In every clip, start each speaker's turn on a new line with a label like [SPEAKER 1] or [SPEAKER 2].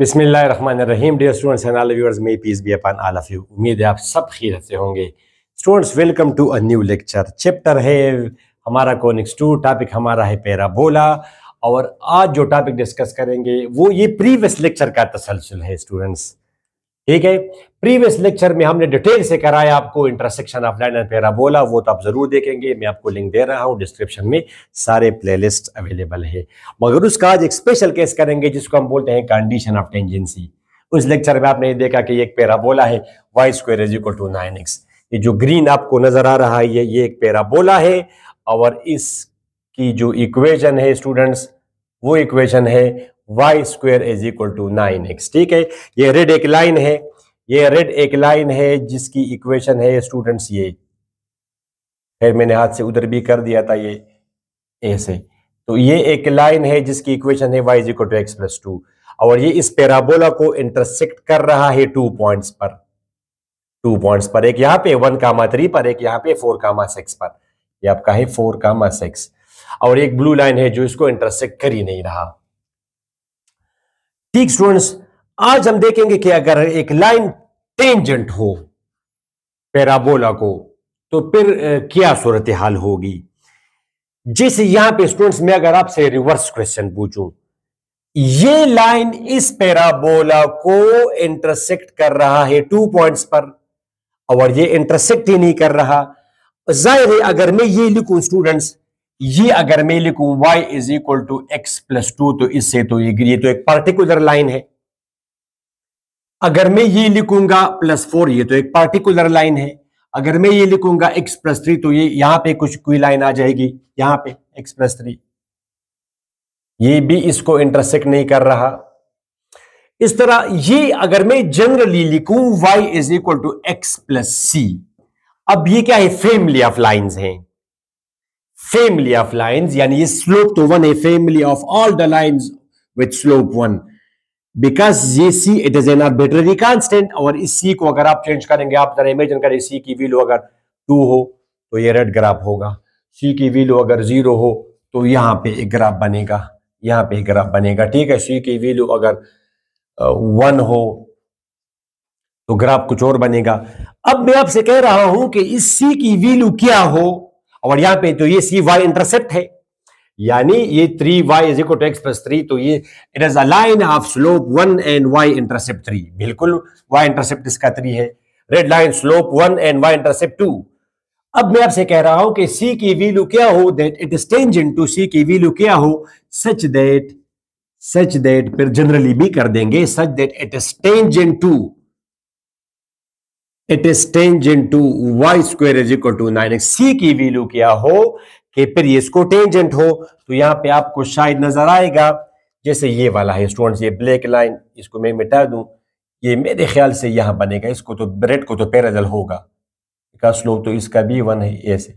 [SPEAKER 1] बिसमीम dear students and all viewers may peace be upon all of you उम्मीद है आप सब खीरत से होंगे students welcome to a new lecture chapter है हमारा कॉनिक्स टू टॉपिक हमारा है पैराबोला और आज जो टॉपिक डिस्कस करेंगे वो ये प्रीवियस लेक्चर का तसलसल है स्टूडेंट्स ठीक है प्रीवियस लेक्चर में हमने डिटेल से कराया आपको intersection of line and parabola वो तो आप जरूर देखेंगे मैं आपको लिंक दे रहा हूं डिस्क्रिप्शन में सारे प्लेलिस्ट अवेलेबल है मगर उसका आज एक स्पेशल केस करेंगे जिसको हम बोलते हैं कंडीशन ऑफ टेंजेंसी उस लेक्चर में आपने देखा कि एक पैराबोला है Y square is equal to nine X ये जो ग्रीन आपको नजर आ रहा है ये ये एक पैराबोला है और इसकी जो इक्वेशन है स्टूडेंट्स वो इक्वेशन है Y square is equal to nine X ठीक है ये रेड एक लाइन है ये रेड एक लाइन है जिसकी इक्वेशन है स्टूडेंट्स ये फिर मैंने हाथ से उधर भी कर दिया था ये ऐसे तो ये एक लाइन है जिसकी इक्वेशन है Y equal to X plus two और ये इस पेराबोला को इंटरसेक्ट कर रहा है टू पॉइंट्स पर टू पॉइंट्स पर एक यहाँ पे वन कामा थ्री पर एक यहाँ पे फोर कामा सिक्स पर ये आपका है फोर कामा सिक्स और एक ब्लू लाइन है जो इसको इंटरसेक्ट कर ही नहीं रहा ठीक स्टूडेंट्स आज हम देखेंगे कि अगर एक लाइन टेंजेंट हो पैराबोला को तो फिर क्या सूरत हाल होगी जिस यहां पे स्टूडेंट्स में अगर आपसे रिवर्स क्वेश्चन पूछूं ये लाइन इस पैराबोला को इंटरसेक्ट कर रहा है टू पॉइंट्स पर और ये इंटरसेक्ट ही नहीं कर रहा जाहिर है अगर मैं ये लिखूं स्टूडेंट्स ये अगर मैं लिखूं y is equal to X plus two तो इससे तो ये ये तो एक पार्टिकुलर लाइन है अगर मैं ये लिखूंगा प्लस फोर ये तो एक पार्टिकुलर लाइन है अगर मैं ये लिखूंगा x प्लस थ्री तो ये यहां पे कुछ कोई लाइन आ जाएगी यहां पे x प्लस थ्री ये भी इसको इंटरसेक्ट नहीं कर रहा इस तरह ये अगर मैं जनरली लिखूं y is equal to X plus C अब ये क्या है फैमिली ऑफ लाइंस हैं family of lines yani is slope to one a family of all the lines with slope one because ये C it is an arbitrary constant और इस सी को अगर आप चेंज करेंगे आप जरा इमेजिन करें सी की वैल्यू अगर टू हो तो ये रेड ग्राफ होगा सी की वैल्यू अगर जीरो हो तो यहाँ पे एक ग्राफ बनेगा यहाँ पे एक ग्राफ बनेगा ठीक है सी की वैल्यू अगर वन हो तो ग्राफ कुछ और बनेगा अब मैं आपसे कह रहा हूं कि इस सी की वैल्यू क्या हो और यहां पे तो ये सी वाई इंटरसेप्ट है यानी ये three Y is equal to X plus three तो ये it is a line of slope one and Y intercept three बिल्कुल वाई इंटरसेप्ट इसका थ्री है red line slope one and Y intercept two अब मैं आपसे कह रहा हूं कि सी की वैल्यू क्या हो that it is tangent to C की वैल्यू क्या हो सच दैट सच दैट फिर जनरली भी कर देंगे such that it is tangent to it is tangent to Y square is equal to nine X C की value क्या हो कि फिर ये इसको टेंजेंट हो तो यहां पे आपको शायद नजर आएगा जैसे ये वाला है स्टूडेंट्स ये ब्लैक लाइन इसको मैं मिटा दू ये मेरे ख्याल से यहां बनेगा इसको तो ब्रेड को तो पैराजल होगा का स्लोप तो इसका भी वन है ऐसे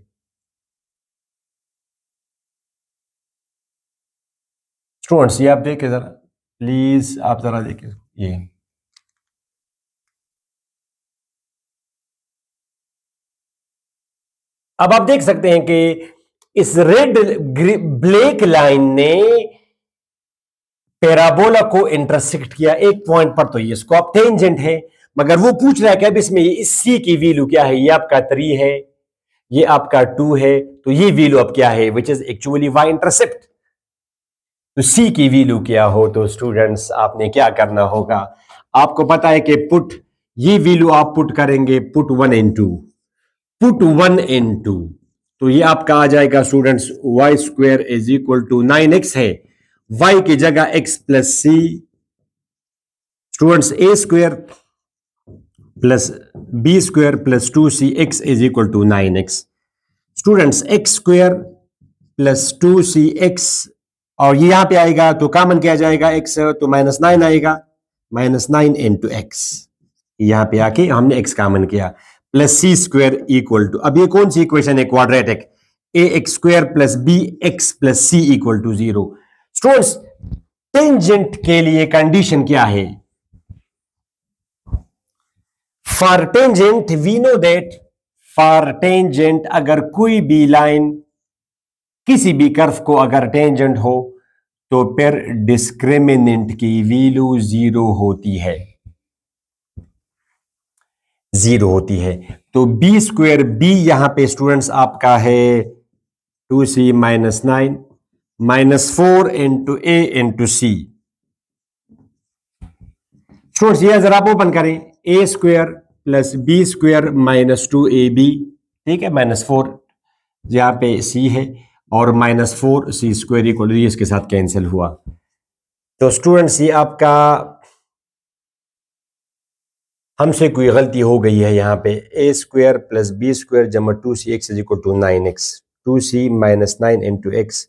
[SPEAKER 1] स्टूडेंट्स ये आप देखे जरा प्लीज आप जरा देखे ये अब आप देख सकते हैं कि इस रेड ब्लैक लाइन ने पैराबोला को इंटरसेक्ट किया एक पॉइंट पर तो ये इसको आप टेंजेंट है मगर वो पूछ रहा है कि अब इसमें ये इस सी की वैल्यू क्या है ये आपका थ्री है ये आपका टू है तो ये वैल्यू अब क्या है which is actually Y intercept तो सी की वैल्यू क्या हो तो स्टूडेंट्स आपने क्या करना होगा आपको पता है कि पुट ये वैल्यू आप पुट करेंगे put one into put one into तो ये आपका आ जाएगा students Y square is equal to nine X है वाई की जगह X plus C students A square plus B square plus two C X is equal to nine X students X square plus two C X और ये यहां पे आएगा तो कामन किया जाएगा एक्स तो माइनस नाइन आएगा माइनस नाइन इंटू एक्स यहां पे आके हमने एक्स कामन किया plus C square equal to अब ये कौन सी इक्वेशन है quadratic A X square plus B X plus C equal to zero students tangent के लिए कंडीशन क्या है for tangent we know that for tangent अगर कोई भी लाइन किसी भी कर्व को अगर टेंजेंट हो तो पर डिस्क्रिमिनेंट की वैल्यू जीरो होती है जीरो होती है तो बी स्क्वेयर बी यहां पे स्टूडेंट्स आपका है two C minus nine minus four into A into C students ये जरा आप ओपन करें A square plus B square minus two A B ठीक है माइनस फोर यहां पे सी है और minus four C square equal इसके साथ कैंसिल हुआ तो स्टूडेंट्स ये आपका हमसे कोई गलती हो गई है यहाँ पे A square plus B square जमा two C X is equal to nine X two C minus nine into X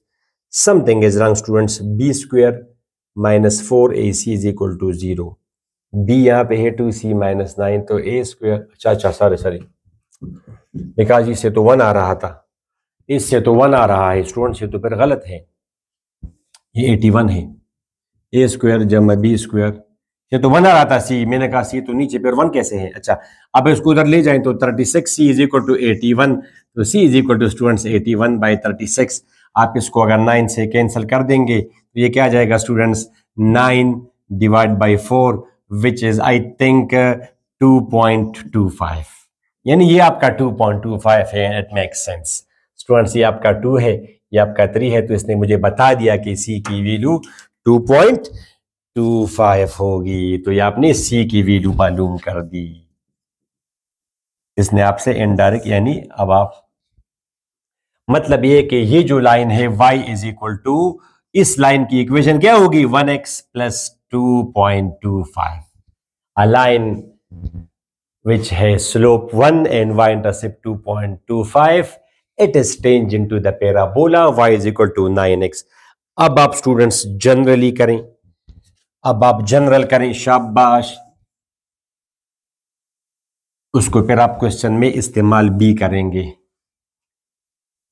[SPEAKER 1] something is wrong students B square minus four A C is equal to zero B यहाँ पे है two C minus nine तो A square अच्छा अच्छा sorry sorry because इससे तो one आ रहा था इससे तो वन आ रहा है स्टूडेंट्स ये तो फिर गलत है ये एटी वन है ए स्क्वेयर जमा बी स्क्वेयर ये तो वन आ रहा था सी मैंने कहा सी तो नीचे पे वन कैसे है अच्छा अब इसको उधर ले जाए तो thirty six C is equal to eighty one तो C is equal to student eighty one by thirty six आप इसको अगर नाइन से कैंसिल कर देंगे तो ये क्या आ जाएगा students nine divide by four which is I think two point two five यानी ये आपका टू पॉइंट टू फाइव है इट मेक सेंस स्टूडेंट्स ये आपका टू है ये आपका थ्री है तो इसने मुझे बता दिया कि सी की value two point two five होगी तो ये आपने सी की वैल्यू मालूम कर दी इसने आपसे इनडायरेक्ट यानी अब आप मतलब ये कि ये जो लाइन है y इज इक्वल टू इस लाइन की इक्वेशन क्या होगी one X plus two point two five line which है slope one and Y intercept two point two five it is tangent to the parabola Y is equal to nine X अब आप students generally करें अब आप general करें शाबाश उसको फिर आप क्वेश्चन में इस्तेमाल भी करेंगे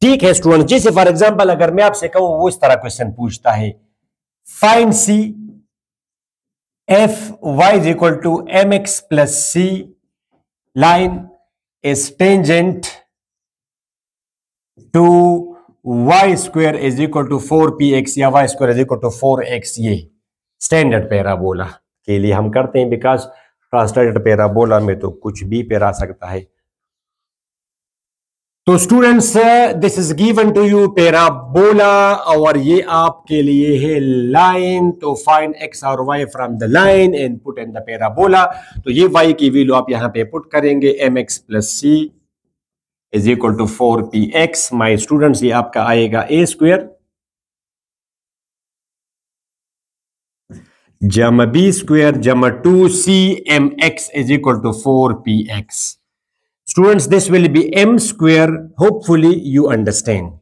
[SPEAKER 1] ठीक है स्टूडेंट जैसे फॉर एग्जांपल अगर मैं आपसे कहूं वो इस तरह क्वेश्चन पूछता है find C if Y is equal to M X plus C line is tangent to Y square is equal to four P X या Y square is equal to four X ये standard parabola के लिए हम करते हैं because translated parabola में तो कुछ भी पैरा सकता है तो students this is given to you parabola और ये आपके लिए है लाइन तो फाइंड एक्स और Y from the line and put in the parabola तो ये वाई की वैल्यू आप यहां पे पुट करेंगे M X plus C is equal to four P X my students ये आपका आएगा ए स्क्वेयर जमा बी स्क्वेयर जम two C M X is equal to four P X students this will be M square hopefully you understand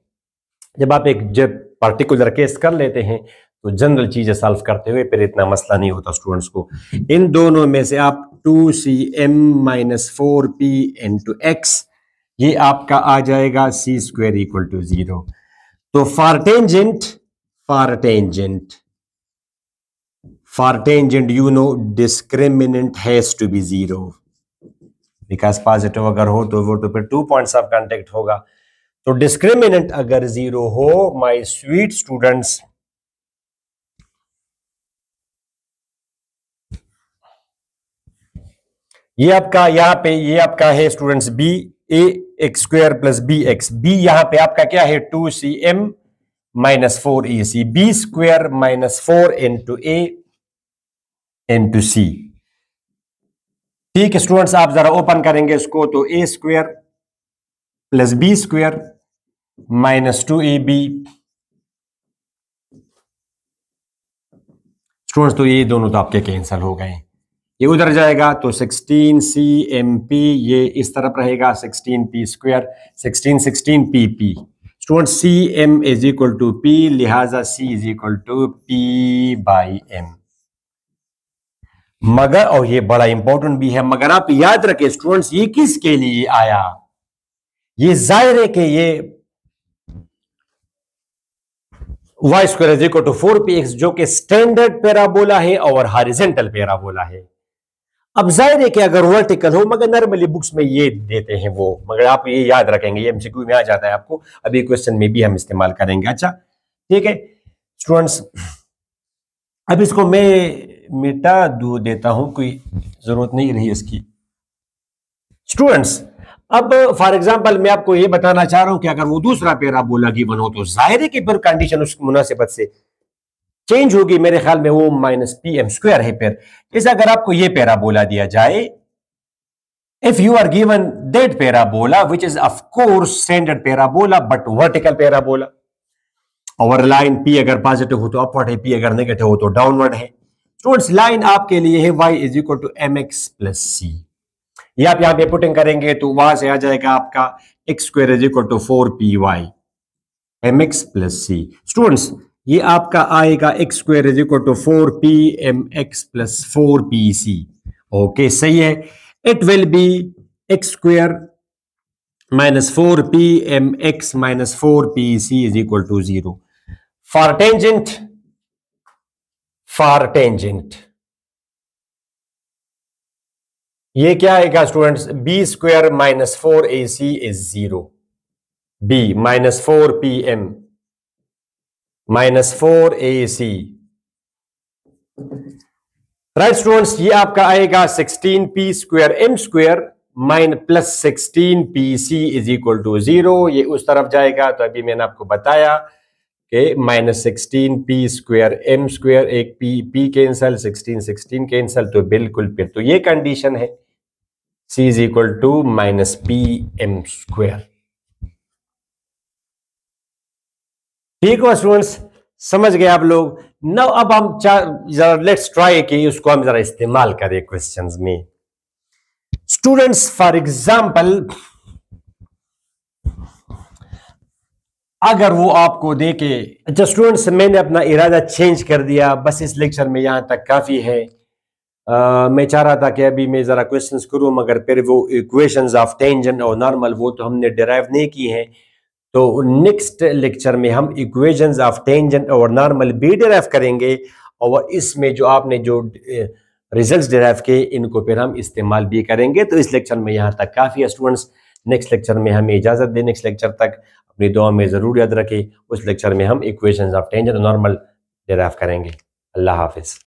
[SPEAKER 1] जब आप एक जब particular case कर लेते हैं तो जनरल चीजें सॉल्व करते हुए फिर इतना मसला नहीं होता स्टूडेंट्स को इन दोनों में से आप two C M minus four P N two X ये आपका आ जाएगा C square equal to zero तो for tangent for tangent for tangent you know discriminant has to be zero because positive अगर हो तो वो तो फिर two points of contact होगा तो discriminant अगर zero हो my sweet students ये आपका यहाँ पे ये आपका है students B A X square plus B X B यहाँ पे आपका क्या है two C M minus four A C B square minus four into A M two C ठीक स्टूडेंट्स आप जरा ओपन करेंगे इसको तो A square plus B square minus two A B students तो ये दोनों तो आपके कैंसिल हो गए ये उधर जाएगा तो 16 सी एम पी ये इस तरफ रहेगा 16 P square 16 16 P P student C M is equal to P लिहाजा C is equal to P by M मगर और ये बड़ा इंपॉर्टेंट भी है मगर आप याद रखें स्टूडेंट्स ये किसके लिए आया ये जाहिर है कि ये Y square is equal to four P X जो कि स्टैंडर्ड पैराबोला है और हॉरिजेंटल पैराबोला है अब जाहिर है कि अगर वर्टिकल हो मगर नॉर्मली बुक्स में ये देते हैं वो मगर आप ये याद रखेंगे ये एमसीक्यू में आ जाता है आपको अभी क्वेश्चन में भी हम इस्तेमाल करेंगे अच्छा ठीक है स्टूडेंट्स अब इसको मैं मिटा दू देता हूं कोई जरूरत नहीं रही इसकी स्टूडेंट्स अब फॉर एग्जांपल मैं आपको यह बताना चाह रहा हूं कि अगर वो दूसरा पेरा बोला कि बनो तो जाहिर है कि फिर कंडीशन उस मुनासिबत से चेंज होगी मेरे ख्याल में वो माइनस पी एम स्क्वेयर है पेर जैसे अगर आपको ये पेरा बोला दिया जाए if you are given that parabola which is of course standard पेरा बोला but vertical parabola over line P अगर पॉजिटिव हो तो अपवर्ड है पी अगर नेगेटिव हो तो डाउनवर्ड है स्टूडेंट्स लाइन आपके लिए है Y is equal to M X plus C ये आप यहां पे पुटिंग करेंगे तो वहां से आ जाएगा आपका X square is equal to four P Y M X plus C students ये आपका आएगा X square is equal to four P M X plus four P C okay सही है it will be X square X minus four P C is equal to zero for tangent for tangent ये क्या आएगा students B square minus four A C is zero B minus four P M minus four A C right students ये आपका आएगा sixteen P square M square mine plus sixteen P C is equal to zero ये उस तरफ जाएगा तो अभी मैंने आपको बताया के minus sixteen P square M square एक P P cancel sixteen sixteen cancel तो बिल्कुल फिर तो ये कंडीशन है c is equal to minus P M square ठीक हो स्टूडेंट्स समझ गए आप लोग नव अब हम चार लेट्स ट्राई कि उसको हम जरा इस्तेमाल करें क्वेश्चंस में स्टूडेंट्स फॉर एग्जांपल अगर वो आपको दे के अच्छा स्टूडेंट्स मैंने अपना इरादा चेंज कर दिया बस इस लेक्चर में यहाँ तक काफ़ी है आ, मैं चाह रहा था कि अभी मैं ज़रा क्वेश्चंस करूँ मगर फिर वो इक्वेशंस ऑफ टेंजेंट और नॉर्मल वो तो हमने डिराइव नहीं की हैं तो नेक्स्ट लेक्चर में हम इक्वेशंस ऑफ टेंजन और नॉर्मल भी डिराइव करेंगे और इसमें जो आपने जो रिजल्ट डिराइव किए इनको फिर हम इस्तेमाल भी करेंगे तो इस लेक्चर में यहाँ तक काफ़ी है स्टूडेंट्स नेक्स्ट लेक्चर में हमें इजाज़त दें नेक्स्ट लेक्चर तक अपनी दुआ में ज़रूर याद रखें उस लेक्चर में हम equations of tangent normal derive करेंगे अल्लाह हाफिज़